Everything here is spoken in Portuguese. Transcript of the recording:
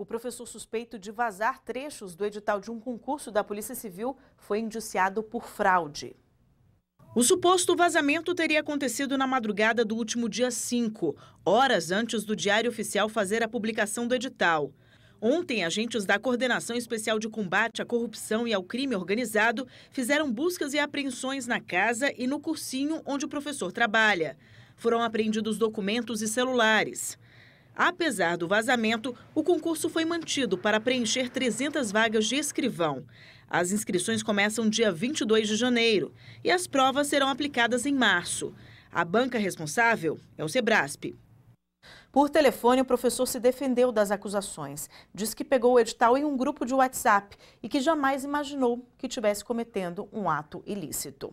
O professor suspeito de vazar trechos do edital de um concurso da Polícia Civil foi indiciado por fraude. O suposto vazamento teria acontecido na madrugada do último dia 5, horas antes do Diário Oficial fazer a publicação do edital. Ontem, agentes da Coordenação Especial de Combate à Corrupção e ao Crime Organizado fizeram buscas e apreensões na casa e no cursinho onde o professor trabalha. Foram apreendidos documentos e celulares. Apesar do vazamento, o concurso foi mantido para preencher 300 vagas de escrivão. As inscrições começam dia 22 de janeiro e as provas serão aplicadas em março. A banca responsável é o Sebrasp. Por telefone, o professor se defendeu das acusações. Diz que pegou o edital em um grupo de WhatsApp e que jamais imaginou que estivesse cometendo um ato ilícito.